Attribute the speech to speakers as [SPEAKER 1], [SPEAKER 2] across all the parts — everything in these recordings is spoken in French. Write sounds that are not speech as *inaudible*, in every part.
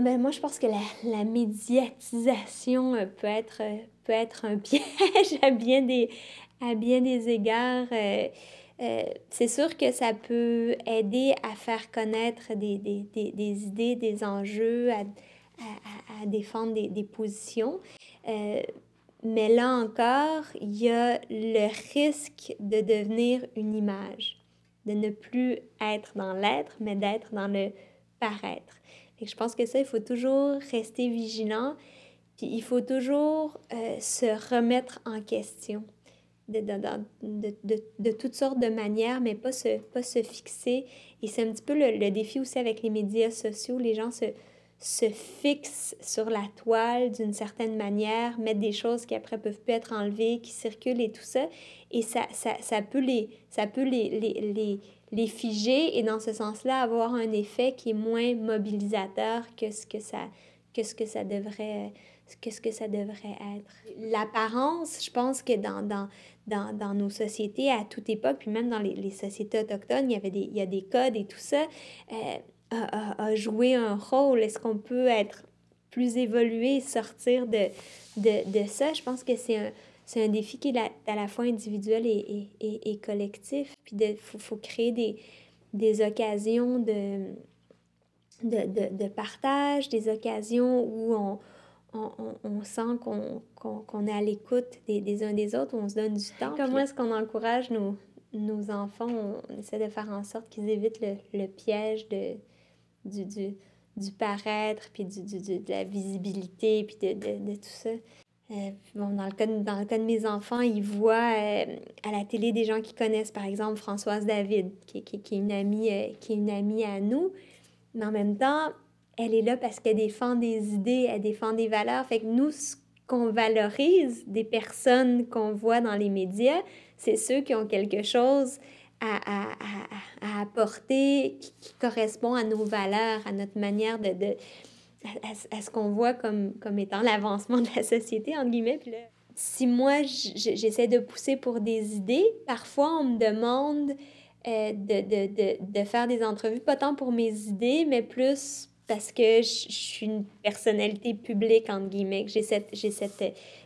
[SPEAKER 1] Ben, moi, je pense que la, médiatisation euh, peut être, euh, peut être un *laughs* piège à bien des, à bien des égards. Euh, c'est sûr que ça peut aider à faire connaître des, des, des, idées, des enjeux, à, à, défendre des, positions. mais là encore, il y a le risque de devenir une image, de ne plus être dans l'être, mais d'être dans le paraître. Et je pense que ça, il faut toujours rester vigilant, puis il faut toujours euh, se remettre en question de, de, de, toutes sortes de manières, mais pas se, pas se fixer. Et c'est un petit peu le, le défi aussi avec les médias sociaux. Les gens se, se fixent sur la toile d'une certaine manière, mettent des choses qui après peuvent plus être enlevées, qui circulent et tout ça. Et ça, ça, peut, les, ça peut les, les, les, figer et dans ce sens-là avoir un effet qui est moins mobilisateur que ce que ça, que ce que ça devrait que ce que ça devrait être. L'apparence, je pense que dans, dans, nos sociétés à toute époque, puis même dans les, sociétés autochtones, il y, avait des, il a des codes et tout ça. Euh, à, jouer un rôle? Est-ce qu'on peut être plus évolué, sortir de, de, de ça? Je pense que c'est un, c'est un défi qui est à la fois individuel et, et, et, collectif. Puis il faut, faut, créer des, des occasions de, de, de, partage, des occasions où on, on, on sent qu'on, qu'on, est à l'écoute des, des, uns des autres, où on se donne du temps. Comment est-ce qu'on encourage nos, nos enfants? On essaie de faire en sorte qu'ils évitent le piège de, du, du, du paraître, puis du, du, de la visibilité, puis de, de, de tout ça. Euh, bon, dans, le cas de, dans de mes enfants, ils voient euh, à la télé des gens qu'ils connaissent, par exemple Françoise David, qui, qui, qui est une amie, euh, qui est une amie à nous. Mais en même temps, elle est là parce qu'elle défend des idées, elle défend des valeurs. Fait que nous, ce qu'on valorise des personnes qu'on voit dans les médias, c'est ceux qui ont quelque chose à, à, à, apporter, qui, correspond à nos valeurs, à notre manière de... de à, ce qu'on voit comme, comme étant l'avancement de la société, entre guillemets. Puis là, si moi, j'essaie de pousser pour des idées, parfois on me demande euh, de, de, de, de, faire des entrevues, pas tant pour mes idées, mais plus parce que je, suis une personnalité publique, entre guillemets, que j'ai cette,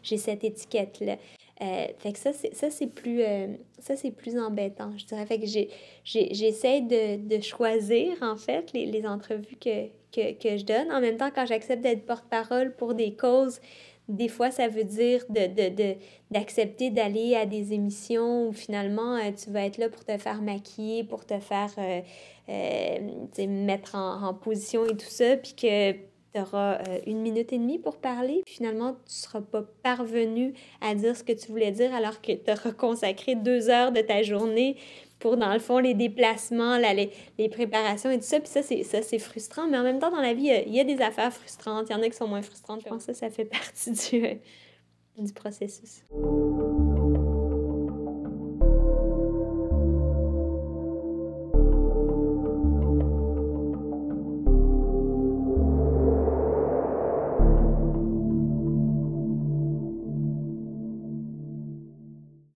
[SPEAKER 1] cette étiquette-là. Euh, fait ça, c'est, plus, euh, ça, c'est plus embêtant, je dirais. Fait que j'ai, j'ai, j'essaie de, choisir, en fait, les, les entrevues que, je donne. En même temps, quand j'accepte d'être porte-parole pour des causes, des fois, ça veut dire de, d'accepter d'aller à des émissions où finalement, euh, tu vas être là pour te faire maquiller, pour te faire mettre en, en position et tout ça, puis que tu auras euh, une minute et demie pour parler. finalement, tu ne seras pas parvenu à dire ce que tu voulais dire alors que tu auras consacré deux heures de ta journée pour, dans le fond, les déplacements, les, préparations et tout ça. Puis ça, c'est, ça, c'est frustrant. Mais en même temps, dans la vie, il y, a des affaires frustrantes. Il y en a qui sont moins frustrantes. Je pense que ça, ça fait *laughs* partie du, du processus.